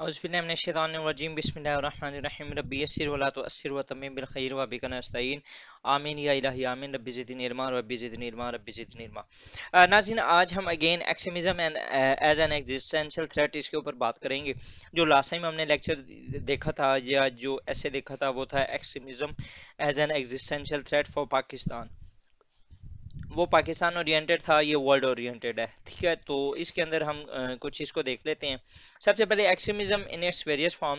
अज़बिल्लाजीम बसमीम रबी असर वला तो असर आमीन आमीन नाजिन आज हम again extremism and as an existential threat इसके ऊपर बात करेंगे जो लास्ट टाइम हमने लेक्चर देखा था या जो ऐसे देखा था वो था extremism as an existential threat for Pakistan वो पाकिस्तान ओरिएंटेड था ये वर्ल्ड ओरिएंटेड है ठीक है तो इसके अंदर हम कुछ इसको देख लेते हैं सबसे पहले extremism in its various form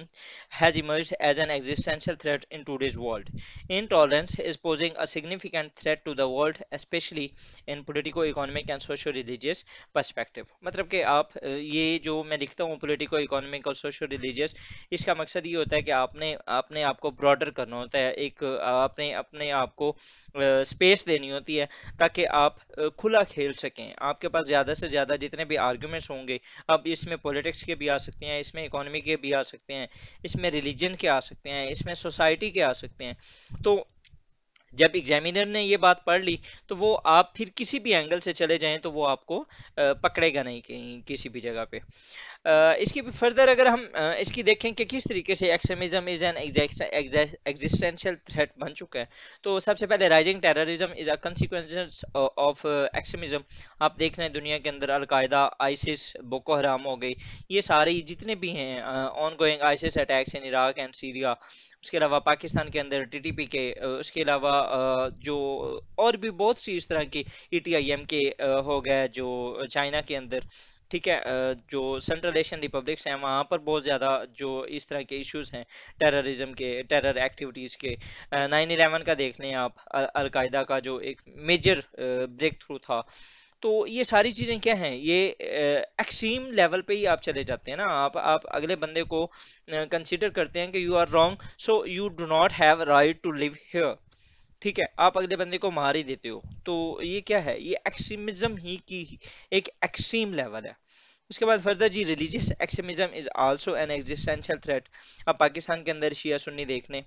has emerge as an existential threat in today's world intolerance is posing a significant threat to the world specially in politico economic and socio religious perspective मतलब कि आप ये जो मैं लिखता हूँ politico economic और socio religious इसका मकसद ये होता है कि आपने अपने आप को ब्रॉडर करना होता है एक आपने अपने आप को स्पेस देनी होती है ताकि ताकि आप खुला खेल सकें आपके पास ज़्यादा से ज़्यादा जितने भी आर्ग्यूमेंट्स होंगे अब इसमें पॉलिटिक्स के भी आ सकते हैं इसमें इकोनॉमी के भी आ सकते हैं इसमें रिलीजन के आ सकते हैं इसमें सोसाइटी के आ सकते हैं तो जब एग्जामिनर ने ये बात पढ़ ली तो वो आप फिर किसी भी एंगल से चले जाएं तो वो आपको पकड़ेगा नहीं कहीं किसी भी जगह पे इसकी फर्दर अगर हम इसकी देखें कि किस तरीके से extremism is an existential threat बन चुका है तो सबसे पहले rising terrorism is a consequence of extremism आप देख रहे हैं दुनिया के अंदर अलकायदा आइसिस बोको हराम हो गई ये सारी जितने भी हैं ongoing ISIS attacks in Iraq and Syria उसके अलावा पाकिस्तान के अंदर टीटीपी के उसके अलावा जो और भी बहुत सी इस तरह की ईटीआईएम e के हो गए जो चाइना के अंदर ठीक है जो सेंट्रल एशियन रिपब्लिक्स हैं वहाँ पर बहुत ज़्यादा जो इस तरह के इश्यूज हैं टेररिज्म के टेरर एक्टिविटीज़ के नाइन इलेवन का देख लें आप अलकायदा का जो एक मेजर ब्रेक थ्रू था तो ये सारी चीज़ें क्या हैं ये एक्सट्रीम लेवल पे ही आप चले जाते हैं ना आप आप अगले बंदे को कंसिडर करते हैं कि you are wrong so you do not have right to live here ठीक है आप अगले बंदे को मार ही देते हो तो ये क्या है ये एक्सट्रीमिज्म ही की एक एक्सट्रीम लेवल है उसके बाद फर्दर जी religious extremism is also an existential threat अब पाकिस्तान के अंदर शिया सुन्नी देखने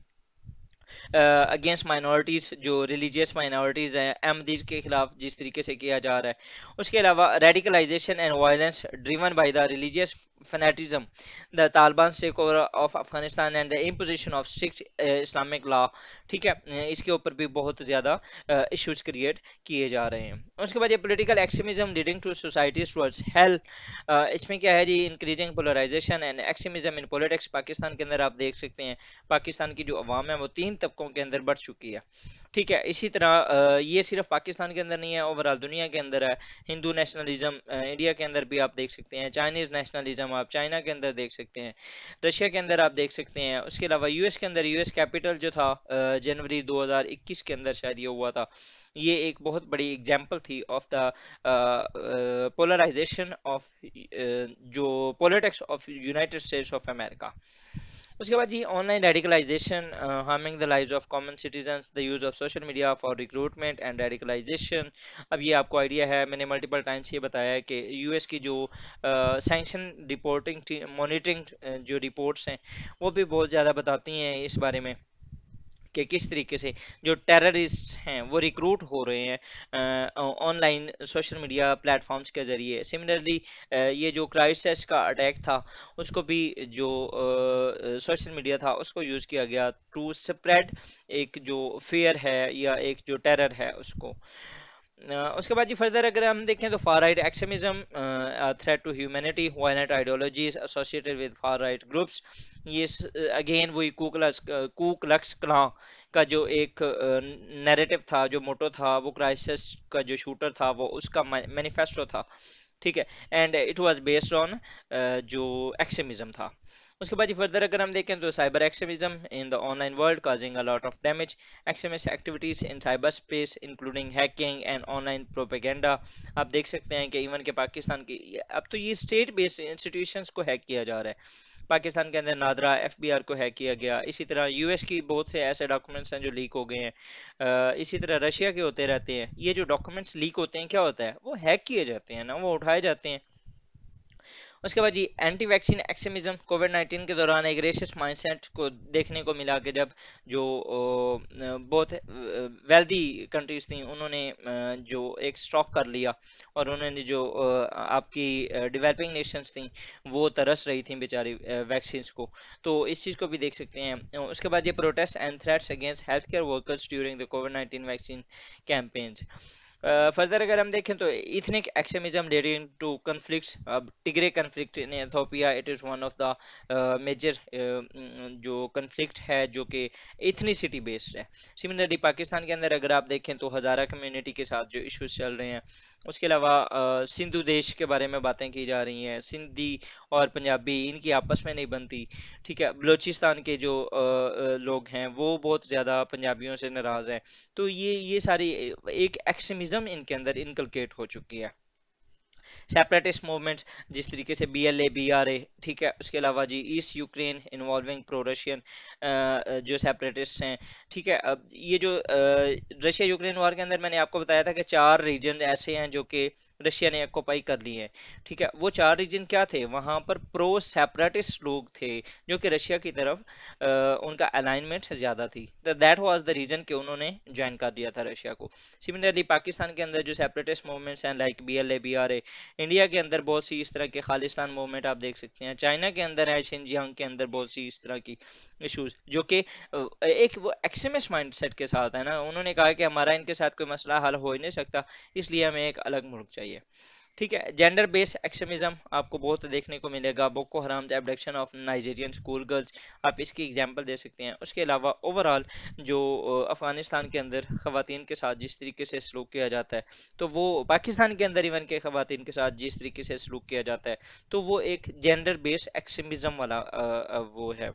अगेंस्ट uh, माइनॉरिटीज़ जो रिलीजियस माइनॉरिटीज़ हैं अहमदीज के खिलाफ जिस तरीके से किया जा रहा है उसके अलावा radicalisation and violence driven by the religious fanaticism the Taliban's takeover of Afghanistan and the imposition of strict Islamic law ठीक है इसके ऊपर भी बहुत ज़्यादा issues create किए जा रहे हैं उसके बाद ये political extremism leading to societies towards hell इसमें क्या है जी increasing polarization and extremism in politics Pakistan के अंदर आप देख सकते हैं पाकिस्तान की जो आवाम है वो तीन तबकों के अंदर बढ़ चुकी है ठीक है इसी तरह ये सिर्फ पाकिस्तान के अंदर नहीं है ओवरऑल दुनिया के अंदर है हिंदू नेशनलिज्म इंडिया के अंदर भी आप देख सकते हैं चाइनीज़ नेशनलिज्म आप चाइना के अंदर देख सकते हैं रशिया के अंदर आप देख सकते हैं उसके अलावा यूएस के अंदर यूएस कैपिटल जो था जनवरी 2021 के अंदर शायद ये हुआ था ये एक बहुत बड़ी एग्जाम्पल थी ऑफ द पोलराइजेशन ऑफ जो politics of United States of America उसके बाद जी online radicalisation harming the live of common citizen the use of social media for recruitment and radicalisation अब ये आपको आइडिया है मैंने मल्टीपल टाइम्स ये बताया है कि यूएस की जो सेंशन रिपोर्टिंग मॉनिटरिंग जो रिपोर्ट्स हैं वो भी बहुत ज़्यादा बताती हैं इस बारे में कि किस तरीके से जो टेररिस्ट हैं वो रिक्रूट हो रहे हैं ऑनलाइन सोशल मीडिया प्लेटफॉर्म्स के ज़रिए सिमिलरली ये जो क्राइसिस का अटैक था उसको भी जो सोशल मीडिया था उसको यूज़ किया गया टू स्प्रेड एक जो फेयर है या एक जो टेरर है उसको उसके बाद जी फर्दर अगर हम देखें तो far right extremism threat to humanity violent ideologies associated with far right groups ये अगेन वही कूकलक्स कूकलक्स क्ला का जो एक नैरेटिव था जो मोटो था वो क्राइसिस का जो शूटर था वो उसका मैनिफेस्टो था ठीक है and it was based on जो एक्सेमिज़्म था उसके बाद फर्दर अगर हम देखें तो cyber extremism in the online world causing a lot of damage extremist activities in cyber space including hacking and online propaganda आप देख सकते हैं कि इवन के पाकिस्तान की अब तो ये स्टेट बेस्ड इंस्टीट्यूशन को हैक किया जा रहा है पाकिस्तान के अंदर नादरा एफबीआर को हैक किया गया इसी तरह यूएस की बहुत से ऐसे डॉक्यूमेंट्स हैं जो लीक हो गए हैं इसी तरह रशिया के होते रहते हैं ये जो डॉक्यूमेंट्स लीक होते हैं क्या होता है वो हैक किए जाते हैं ना वो उठाए जाते हैं उसके बाद जी anti vaccine extremism COVID nineteen के दौरान एक रेसिस माइंडसेट को देखने को मिला कि जब जो बहुत वेल्दी कंट्रीज थी उन्होंने जो एक स्टॉक कर लिया और उन्होंने जो आपकी डेवलपिंग नेशंस थी वो तरस रही थी बेचारी वैक्सीन को तो इस चीज़ को भी देख सकते हैं उसके बाद ये protest and threats against health care workers during the COVID nineteen vaccine campaigns further अगर हम देखें तो ethnic extremism leading to conflict अब Tigray conflict in Ethiopia it is one of the major जो कन्फ्लिक्ट है जो कि सिटी बेस्ड है सिमिलरली पाकिस्तान के अंदर अगर आप देखें तो हज़ारा कम्यूनिटी के साथ जो इश्यूज चल रहे हैं उसके अलावा सिंधु देश के बारे में बातें की जा रही हैं सिंधी और पंजाबी इनकी आपस में नहीं बनती ठीक है बलूचिस्तान के जो लोग हैं वो बहुत ज़्यादा पंजाबियों से नाराज़ हैं तो ये ये सारी एक एक्समिज़म इनके अंदर इनकलकेट हो चुकी है सेपरेटिस्ट मूवमेंट्स जिस तरीके से B L A B R A ठीक है उसके अलावा जी east Ukraine involving pro Russian जो सेपरेटिस्ट हैं ठीक है अब ये जो रशिया यूक्रेन वॉर के अंदर मैंने आपको बताया था कि चार रीजन ऐसे हैं जो कि रशिया ने ऑक्यूपाई कर ली है ठीक है वो चार रीजन क्या थे वहां पर प्रो सेपरेटिस्ट लोग थे जो कि रशिया की तरफ आ, उनका अलाइनमेंट ज्यादा थी दैट वाज द रीजन कि उन्होंने ज्वाइन कर दिया था रशिया को सिमिलरली पाकिस्तान के अंदर जो सेपरेटिस्ट मूवमेंट्स हैं like B L A B R A India के अंदर बहुत सी इस तरह के खालिस्तान मूवमेंट आप देख सकते हैं चाइना के अंदर है शिनजियांग के अंदर बहुत सी इस तरह की इशूज जो कि एक वो एक्समिस माइंड के साथ है ना उन्होंने कहा कि हमारा इनके साथ कोई मसला हल हो ही नहीं सकता इसलिए हमें एक अलग मुल्क चाहिए चाहिए ठीक है जेंडर बेस्ड एक्सट्रीमिज्म आपको बहुत देखने को मिलेगा Boko Haram the abduction of Nigerian school girls आप इसकी एग्जांपल दे सकते हैं उसके अलावा ओवरऑल जो अफगानिस्तान के अंदर खुवान के साथ जिस तरीके से सलूक किया जाता है तो वो पाकिस्तान के अंदर इवन के ख़वान के साथ जिस तरीके से सलूक किया जाता है तो वो एक जेंडर बेस्ड एक्सट्रीमिज़म वाला वो है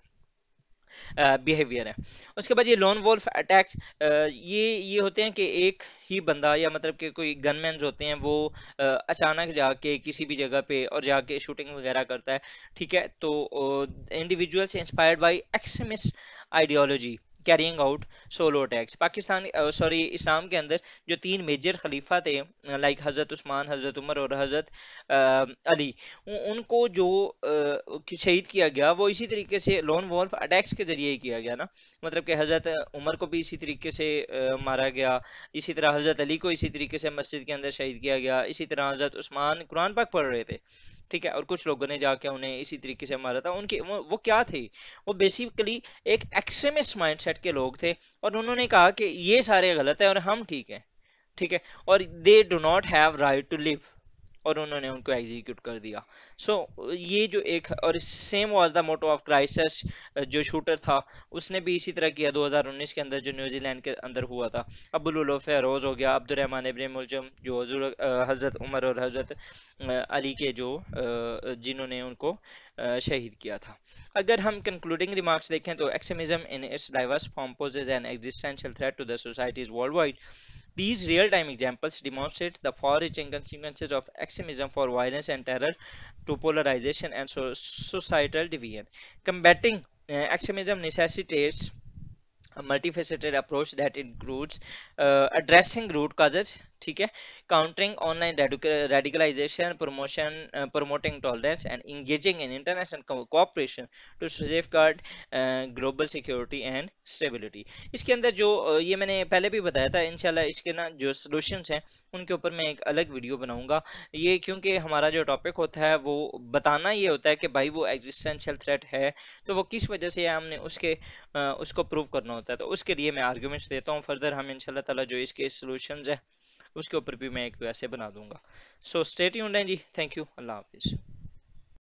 बिहेवियर है उसके बाद ये लोन वोल्फ अटैक्स ये ये होते हैं कि एक ही बंदा या मतलब कि कोई गनमैन होते हैं वो अचानक जाके किसी भी जगह पे और जाके शूटिंग वगैरह करता है ठीक है तो individuals inspired by extremist ideology carrying out solo attacks Pakistan sorry इस्लाम के अंदर जो तीन मेजर खलीफा थे लाइक हज़रत उस्मान हज़रत उमर और हज़रत अली उनको जो शहीद किया गया वो इसी तरीके से लोन वॉल्फ अटैक्स के ज़रिए ही किया गया ना मतलब कि हज़रत उमर को भी इसी तरीके से मारा गया इसी तरह हज़रत अली को इसी तरीके से मस्जिद के अंदर शहीद किया गया इसी तरह हज़रत उस्मान कुरान पाक पढ़ रहे थे ठीक है और कुछ लोगों ने जाके उन्हें इसी तरीके से मारा था उनके वो, वो क्या थे वो बेसिकली एक एक्सट्रीमिस्ट माइंडसेट के लोग थे और उन्होंने कहा कि ये सारे गलत है और हम ठीक हैं ठीक है और they do not have right to live और उन्होंने उनको एग्जीक्यूट कर दिया सो so, ये जो एक और same was the motto of crisis जो शूटर था उसने भी इसी तरह किया 2019 के अंदर जो न्यूजीलैंड के अंदर हुआ था अबुल रोज हो गया अब्दुलरहमान इब्राहिम जो हजूर हज़रत उमर और हज़रत अली के जो जिन्होंने उनको शहीद किया था अगर हम कंक्लूडिंग रिमार्क्स देखें तो extremism in its diverse form poses an existential threat to the societies world wide These real-time examples demonstrate the far-reaching consequences of extremism for violence and terror to polarization and so societal division. Combating uh, extremism necessitates a multifaceted approach that includes uh, addressing root causes ठीक है countering online radicalisation promotion promoting tolerance and engaging in international cooperation to safeguard global security and stability इसके अंदर जो uh, ये मैंने पहले भी बताया था इनशाला इसके ना जो सोल्यूशन हैं उनके ऊपर मैं एक अलग वीडियो बनाऊंगा ये क्योंकि हमारा जो टॉपिक होता है वो बताना ये होता है कि भाई वो एग्जिस्टेंशियल थ्रेट है तो वो किस वजह से है हमने उसके uh, उसको प्रूव करना होता है तो उसके लिए मैं आर्ग्यूमेंट्स देता हूँ फर्दर हम इनशाला तला जो इसके सोल्यूशन है उसके ऊपर भी मैं एक वैसे बना दूंगा सो स्टेट यून जी थैंक यू अल्लाह हाफिज़